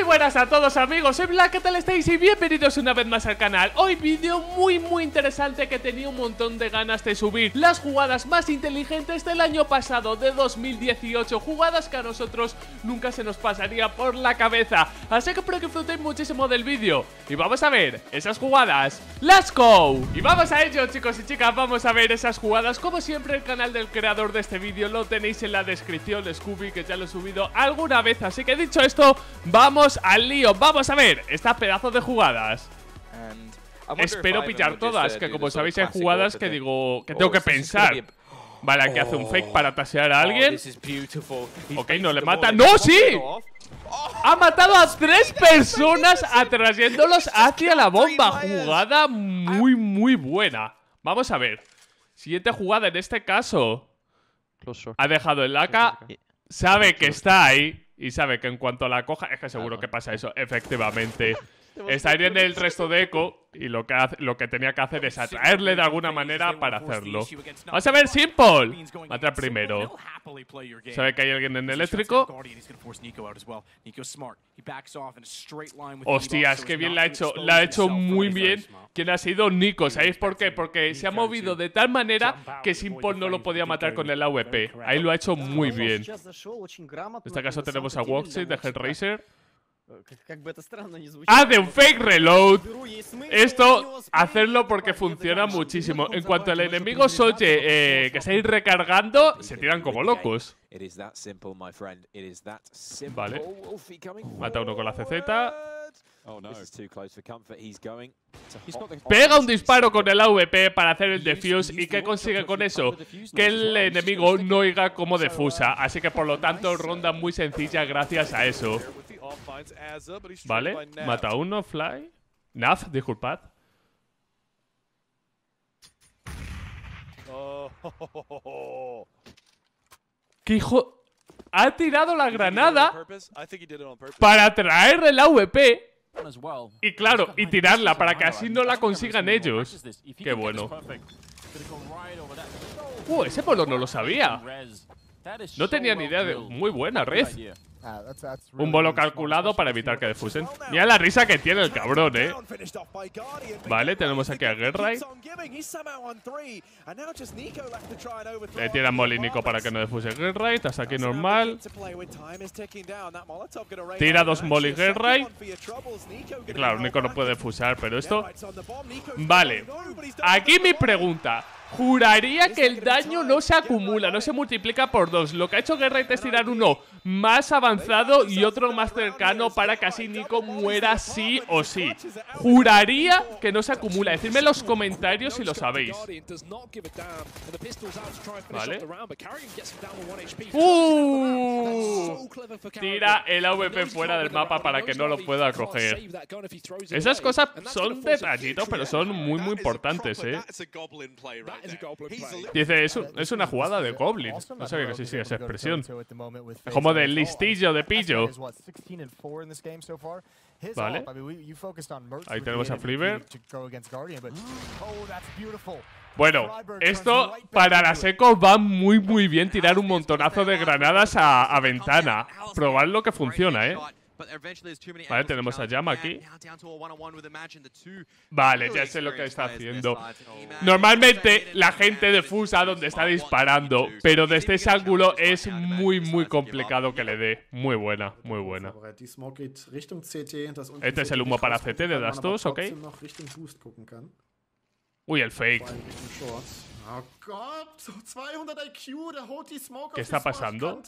Muy buenas a todos amigos, soy Black, ¿qué tal estáis? Y bienvenidos una vez más al canal Hoy vídeo muy muy interesante que tenía un montón de ganas de subir Las jugadas más inteligentes del año pasado, de 2018 Jugadas que a nosotros nunca se nos pasaría por la cabeza Así que espero que disfrutéis muchísimo del vídeo Y vamos a ver esas jugadas ¡Let's go! Y vamos a ello chicos y chicas, vamos a ver esas jugadas Como siempre el canal del creador de este vídeo lo tenéis en la descripción Scooby que ya lo he subido alguna vez Así que dicho esto, vamos al lío. Vamos a ver Estas pedazo de jugadas. Espero pillar todas, que como sabéis hay jugadas que digo que oh, tengo que pensar. Vale, que hace un fake oh. para tasear a oh, alguien. Ok, no le mata. ¡No, sí! Ha matado a tres personas atrayéndolos hacia la bomba. Jugada muy, muy buena. Vamos a ver. Siguiente jugada en este caso. Ha dejado el AK. Sabe que está ahí y sabe que en cuanto la coja, es que seguro que pasa eso, efectivamente. Estaría en el resto de Echo y lo que, lo que tenía que hacer es atraerle de alguna manera para hacerlo. Vamos a ver, Simple. Mata primero. Sabe que hay alguien en eléctrico. ¡Hostias! Qué bien la ha hecho. La ha hecho muy bien. ¿Quién ha sido? Nico. ¿Sabéis por qué? Porque se ha movido de tal manera que Simple no lo podía matar con el AWP. Ahí lo ha hecho muy bien. En este caso tenemos a Woxy de Hellraiser. Haz ah, un fake reload. Esto, hacerlo porque funciona muchísimo. En cuanto al enemigo os oye eh, que estáis recargando, se tiran como locos. Vale. Oh, Mata uno con la CZ. Oh, Pega un disparo con el AVP para hacer el defuse y ¿qué consigue con eso? Que el enemigo no oiga como defusa, así que por lo tanto ronda muy sencilla gracias a eso. Vale, mata uno, Fly. Naz, disculpad. Oh. ¿Qué hijo...? Ha tirado la granada para traer el vp y claro, y tirarla para que así no la consigan ellos. Qué bueno. Uh, ese polo no lo sabía. No tenía ni idea de... Muy buena red. Ah, Un bolo calculado para evitar que defusen. Mira la risa que tiene el cabrón, eh. Vale, tenemos aquí a Gerray. Le tiran Nico para que no defuse Gerray. estás aquí normal. Tira dos Molly Gerray. Claro, Nico no puede defusar, pero esto... Vale. Aquí mi pregunta. Juraría que el daño no se acumula, no se multiplica por dos. Lo que ha hecho y es tirar uno más avanzado y otro más cercano para que así Nico muera sí o sí. Juraría que no se acumula. Decidme en los comentarios si lo sabéis. Vale. Uh. tira el AVP fuera del mapa para que no lo pueda coger. Esas cosas son detallitos, pero son muy, muy importantes, ¿eh? Dice, es, es una jugada de Goblin. No sé que sí esa expresión. como de listillo, de pillo. Vale. Ahí tenemos a Fliver. Oh, bueno, esto para la Seco va muy muy bien tirar un montonazo de granadas a, a ventana. Probar lo que funciona, ¿eh? Vale, tenemos a Yama aquí. Vale, ya sé lo que está haciendo. Normalmente la gente defusa donde está disparando, pero desde ese ángulo es muy, muy complicado que le dé. Muy buena, muy buena. Este es el humo para CT de las dos, ¿ok? Uy, el fake. Oh ¿Qué está pasando?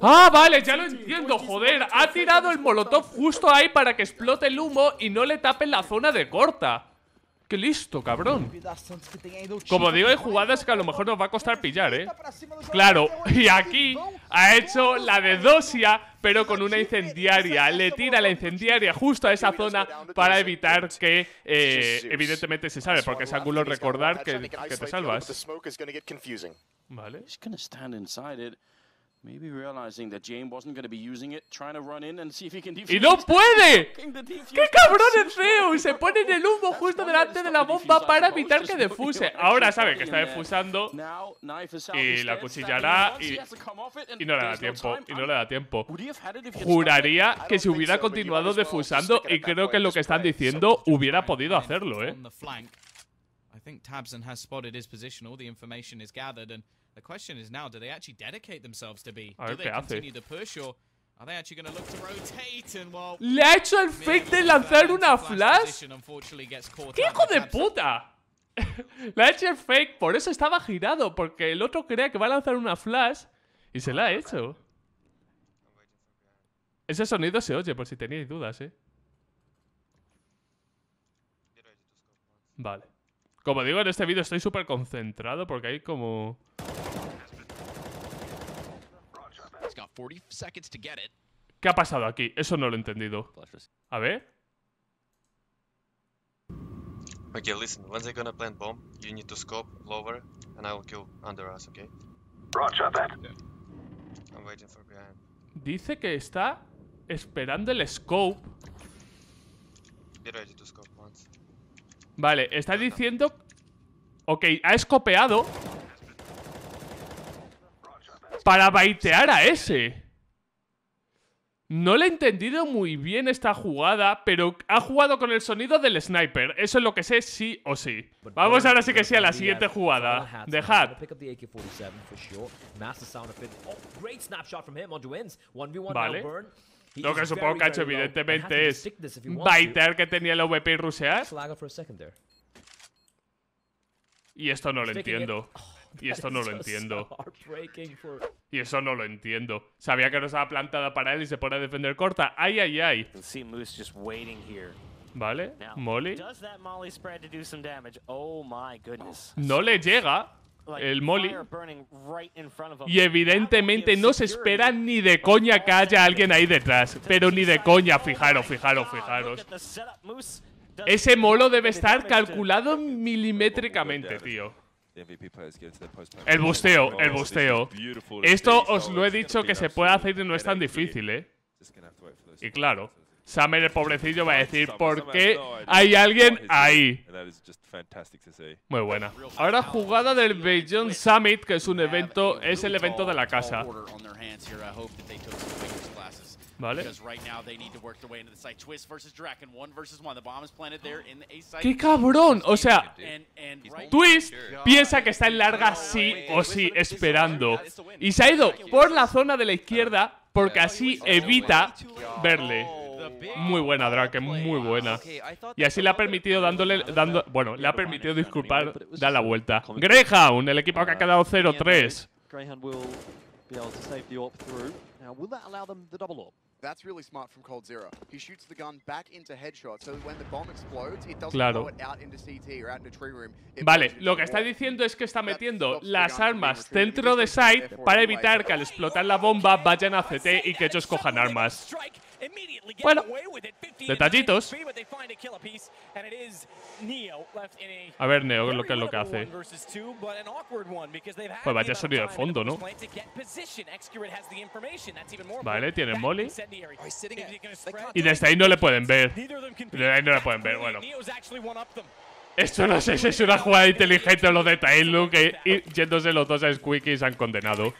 ah, vale, ya lo entiendo, joder. Ha tirado el molotov justo ahí para que explote el humo y no le tapen la zona de corta listo, cabrón! Como digo, hay jugadas que a lo mejor nos va a costar pillar, ¿eh? Claro, y aquí ha hecho la de Dosia, pero con una incendiaria. Le tira la incendiaria justo a esa zona para evitar que, eh, evidentemente, se sabe porque es ángulo recordar que, que te salvas. Vale. ¡Y no puede! ¡Qué cabrón es feo! Y se pone en el humo justo delante de la bomba para evitar que defuse. Ahora sabe que está defusando y la cuchillará y, y no le da tiempo. Y no le da tiempo. Juraría que si hubiera continuado defusando y creo que lo que están diciendo hubiera podido hacerlo, ¿eh? The question is now, do they actually dedicate themselves to be? Do they continue to push or are they actually going to look to rotate and well, Le ha hecho el fake de lanzar una flash. ¡Qué hijo de puta! Le ha hecho el fake, por eso estaba girado, porque el otro creía que va a lanzar una flash y se la ha hecho. Ese sonido se oye, por si teníais dudas, ¿eh? Vale. Como digo, en este vídeo estoy súper concentrado porque hay como... ¿Qué ha pasado aquí? Eso no lo he entendido. A ver. Okay, listen. When they're gonna plant bomb, you need to scope lower, and I will kill under us, okay? Roger that. I'm waiting for behind. Dice que está esperando el scope. Be ready to scope once. Vale, está diciendo... Ok, ha escopeado para baitear a ese. No le he entendido muy bien esta jugada, pero ha jugado con el sonido del sniper. Eso es lo que sé sí o sí. Vamos ahora sí que sí a la siguiente jugada. De Vale. Lo que supongo que ha hecho evidentemente es baitear que tenía el VP y rusear. Y esto no lo entiendo. Oh. Y esto no lo entiendo. Y eso no lo entiendo. Sabía que no estaba plantada para él y se pone a defender corta. ¡Ay, ay, ay! Vale, Molly. Oh, no le llega el Molly. Y evidentemente no se espera ni de coña que haya alguien ahí detrás. Pero ni de coña, fijaros, fijaros, fijaros. Ese molo debe estar calculado milimétricamente, tío. El busteo, este el busteo. Esto este os lo he dicho que se puede hacer y no es tan difícil, ¿eh? Y claro, Summer, el pobrecillo, va a decir ¿Por qué hay alguien ahí? Muy buena. Ahora jugada del Beijing Summit, que es un evento, es el evento de la casa. ¿Vale? ¡Qué cabrón! O sea, Twist piensa que está en larga sí o sí esperando. Y se ha ido por la zona de la izquierda porque así evita verle. Oh. Muy buena, Drake, muy buena. Y así le ha permitido dándole. Dando, bueno, le ha permitido disculpar, da la vuelta. Greyhound, el equipo que ha quedado 0-3 claro. vale, lo que está diciendo es que está metiendo las armas dentro de site para evitar que al explotar la bomba vayan a CT y que ellos cojan armas. Bueno, detallitos. A ver, Neo, lo que es lo que hace. Pues vaya sonido de fondo, ¿no? Vale, tiene Molly. Y desde ahí no le pueden ver. Desde ahí no le pueden ver, bueno. Esto no sé si es una jugada inteligente o lo de Tail Luke eh, y, yéndose los dos a Squeaky se han condenado.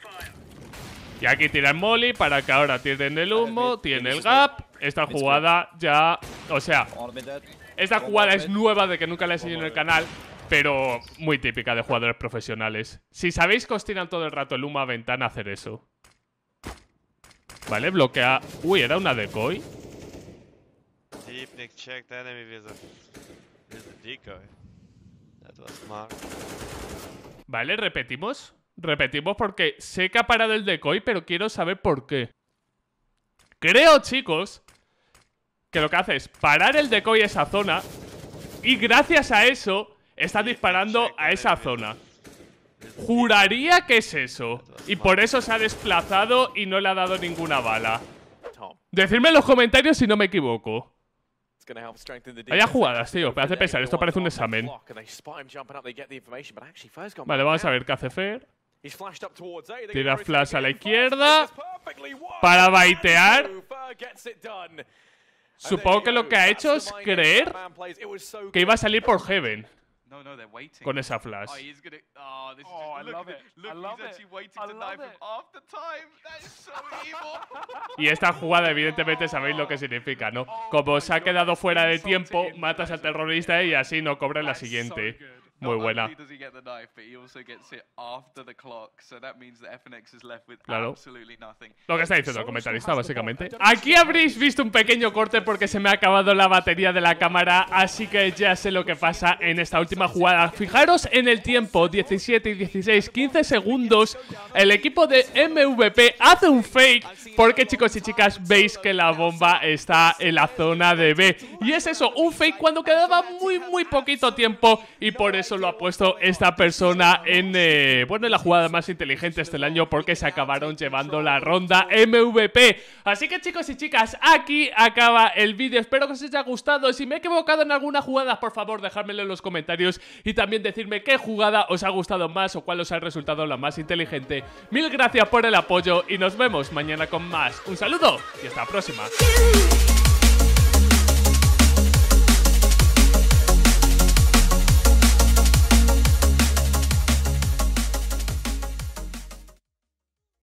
Y aquí tiran Molly para que ahora tiren el humo, tiene el gap. Esta jugada ya... O sea, esta jugada es nueva de que nunca la he enseñado en el canal, pero muy típica de jugadores profesionales. Si sabéis que os tiran todo el rato el humo a ventana, hacer eso. Vale, bloquea... Uy, ¿era una decoy? Vale, repetimos. Repetimos porque sé que ha parado el decoy, pero quiero saber por qué. Creo, chicos, que lo que hace es parar el decoy a esa zona y gracias a eso está disparando a esa zona. Juraría que es eso. Y por eso se ha desplazado y no le ha dado ninguna bala. Decidme en los comentarios si no me equivoco. Vaya jugadas, tío. Me hace pensar. Esto parece un examen. Vale, vamos a ver qué hace Fer. Tira flash a la izquierda para baitear. Supongo que lo que ha hecho es creer que iba a salir por Heaven. Con esa flash. Oh, oh, y esta jugada, evidentemente, sabéis lo que significa, ¿no? Oh Como se ha quedado fuera de tiempo, matas al terrorista y así no cobra la siguiente. Muy buena. Claro. Lo que está diciendo el comentarista, básicamente. Aquí habréis visto un pequeño corte porque se me ha acabado la batería de la cámara, así que ya sé lo que pasa en esta última jugada. Fijaros en el tiempo, 17 y 16, 15 segundos. El equipo de MVP hace un fake porque, chicos y chicas, veis que la bomba está en la zona de B. Y es eso, un fake cuando quedaba muy, muy poquito tiempo y por eso lo ha puesto esta persona en, eh, bueno, la jugada más inteligente este año porque se acabaron llevando la ronda MVP. Así que chicos y chicas, aquí acaba el vídeo. Espero que os haya gustado. Si me he equivocado en alguna jugada, por favor, dejármelo en los comentarios y también decirme qué jugada os ha gustado más o cuál os ha resultado la más inteligente. Mil gracias por el apoyo y nos vemos mañana con más. Un saludo y hasta la próxima.